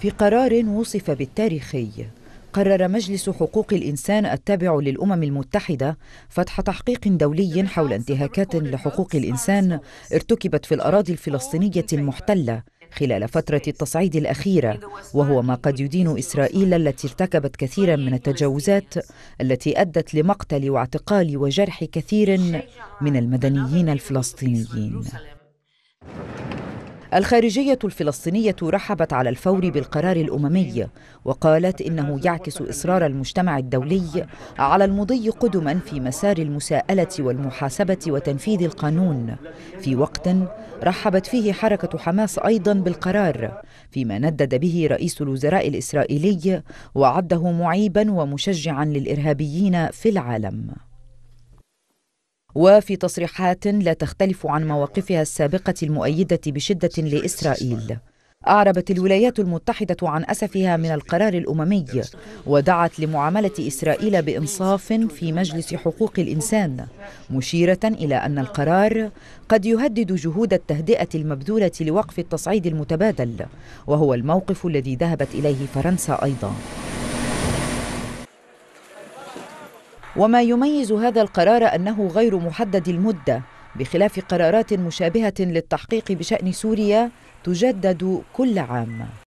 في قرار وصف بالتاريخي قرر مجلس حقوق الإنسان التابع للأمم المتحدة فتح تحقيق دولي حول انتهاكات لحقوق الإنسان ارتكبت في الأراضي الفلسطينية المحتلة خلال فترة التصعيد الأخيرة وهو ما قد يدين إسرائيل التي ارتكبت كثيرا من التجاوزات التي أدت لمقتل واعتقال وجرح كثير من المدنيين الفلسطينيين الخارجية الفلسطينية رحبت على الفور بالقرار الأممي وقالت إنه يعكس إصرار المجتمع الدولي على المضي قدما في مسار المساءلة والمحاسبة وتنفيذ القانون في وقت رحبت فيه حركة حماس أيضا بالقرار فيما ندد به رئيس الوزراء الإسرائيلي وعده معيبا ومشجعا للإرهابيين في العالم وفي تصريحات لا تختلف عن مواقفها السابقة المؤيدة بشدة لإسرائيل أعربت الولايات المتحدة عن أسفها من القرار الأممي ودعت لمعاملة إسرائيل بإنصاف في مجلس حقوق الإنسان مشيرة إلى أن القرار قد يهدد جهود التهدئة المبذولة لوقف التصعيد المتبادل وهو الموقف الذي ذهبت إليه فرنسا أيضاً وما يميز هذا القرار أنه غير محدد المدة بخلاف قرارات مشابهة للتحقيق بشأن سوريا تجدد كل عام